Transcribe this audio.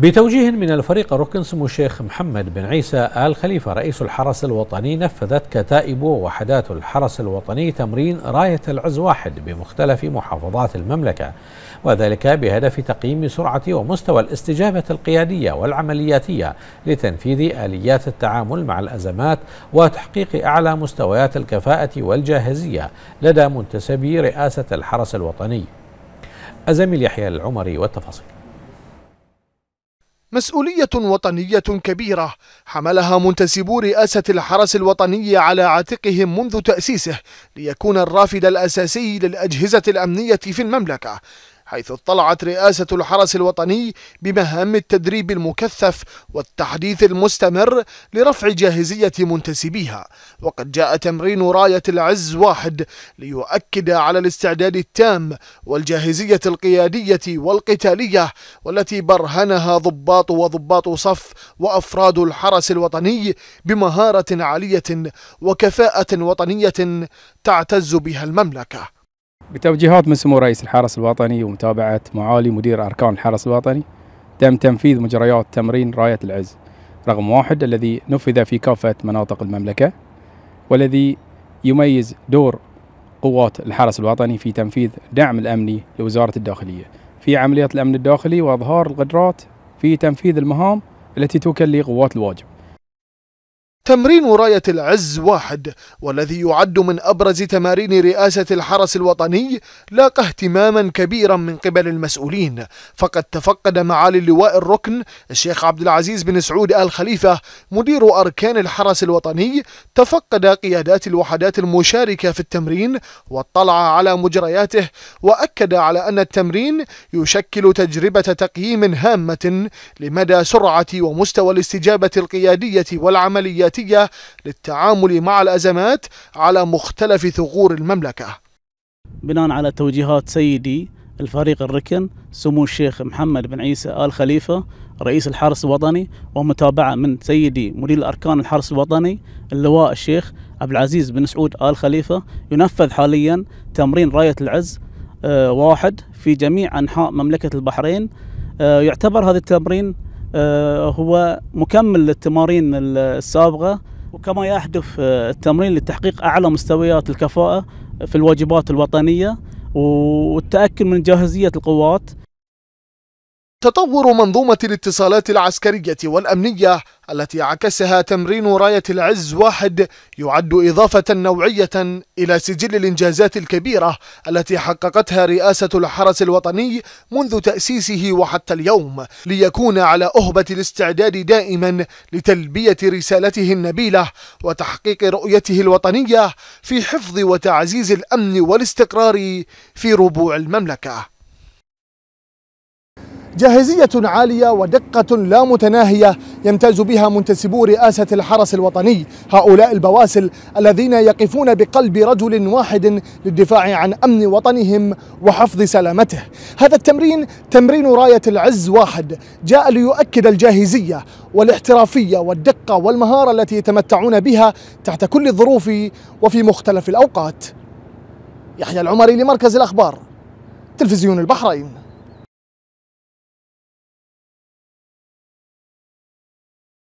بتوجيه من الفريق الركن سمو الشيخ محمد بن عيسى آل خليفة رئيس الحرس الوطني نفذت كتائب ووحدات الحرس الوطني تمرين راية العز واحد بمختلف محافظات المملكة وذلك بهدف تقييم سرعة ومستوى الاستجابة القيادية والعملياتية لتنفيذ آليات التعامل مع الأزمات وتحقيق أعلى مستويات الكفاءة والجاهزية لدى منتسبي رئاسة الحرس الوطني الزميل يحيى العمري والتفاصيل مسؤولية وطنية كبيرة حملها منتسبو رئاسة الحرس الوطني على عاتقهم منذ تأسيسه ليكون الرافد الأساسي للأجهزة الأمنية في المملكة حيث اطلعت رئاسة الحرس الوطني بمهام التدريب المكثف والتحديث المستمر لرفع جاهزية منتسبيها وقد جاء تمرين راية العز واحد ليؤكد على الاستعداد التام والجاهزية القيادية والقتالية والتي برهنها ضباط وضباط صف وأفراد الحرس الوطني بمهارة عالية وكفاءة وطنية تعتز بها المملكة بتوجيهات من سمو رئيس الحرس الوطني ومتابعة معالي مدير أركان الحرس الوطني تم تنفيذ مجريات تمرين راية العز رقم واحد الذي نفذ في كافة مناطق المملكة والذي يميز دور قوات الحرس الوطني في تنفيذ دعم الأمني لوزارة الداخلية في عمليات الأمن الداخلي وإظهار القدرات في تنفيذ المهام التي توكل لقوات الواجب تمرين راية العز واحد والذي يعد من أبرز تمارين رئاسة الحرس الوطني لاقى اهتماما كبيرا من قبل المسؤولين فقد تفقد معالي اللواء الركن الشيخ عبد العزيز بن سعود آل خليفة مدير أركان الحرس الوطني تفقد قيادات الوحدات المشاركة في التمرين واطلع على مجرياته وأكد على أن التمرين يشكل تجربة تقييم هامة لمدى سرعة ومستوى الاستجابة القيادية والعمليات الذاتية للتعامل مع الأزمات على مختلف ثغور المملكة بناء على توجيهات سيدي الفريق الركن سمو الشيخ محمد بن عيسى آل خليفة رئيس الحرس الوطني ومتابعة من سيدي مدير الأركان الحرس الوطني اللواء الشيخ عبد العزيز بن سعود آل خليفة ينفذ حاليا تمرين راية العز آه، واحد في جميع أنحاء مملكة البحرين آه، يعتبر هذا التمرين آه، هو مكمل للتمارين السابقة وكما يهدف آه، التمرين لتحقيق أعلى مستويات الكفاءة في الواجبات الوطنية والتأكد من جاهزية القوات تطور منظومة الاتصالات العسكرية والأمنية التي عكسها تمرين راية العز واحد يعد إضافة نوعية إلى سجل الإنجازات الكبيرة التي حققتها رئاسة الحرس الوطني منذ تأسيسه وحتى اليوم ليكون على أهبة الاستعداد دائما لتلبية رسالته النبيلة وتحقيق رؤيته الوطنية في حفظ وتعزيز الأمن والاستقرار في ربوع المملكة جاهزية عالية ودقة لا متناهية يمتاز بها منتسبو رئاسة الحرس الوطني هؤلاء البواسل الذين يقفون بقلب رجل واحد للدفاع عن أمن وطنهم وحفظ سلامته هذا التمرين تمرين راية العز واحد جاء ليؤكد الجاهزية والاحترافية والدقة والمهارة التي يتمتعون بها تحت كل الظروف وفي مختلف الأوقات يحيى العمري لمركز الأخبار تلفزيون البحرين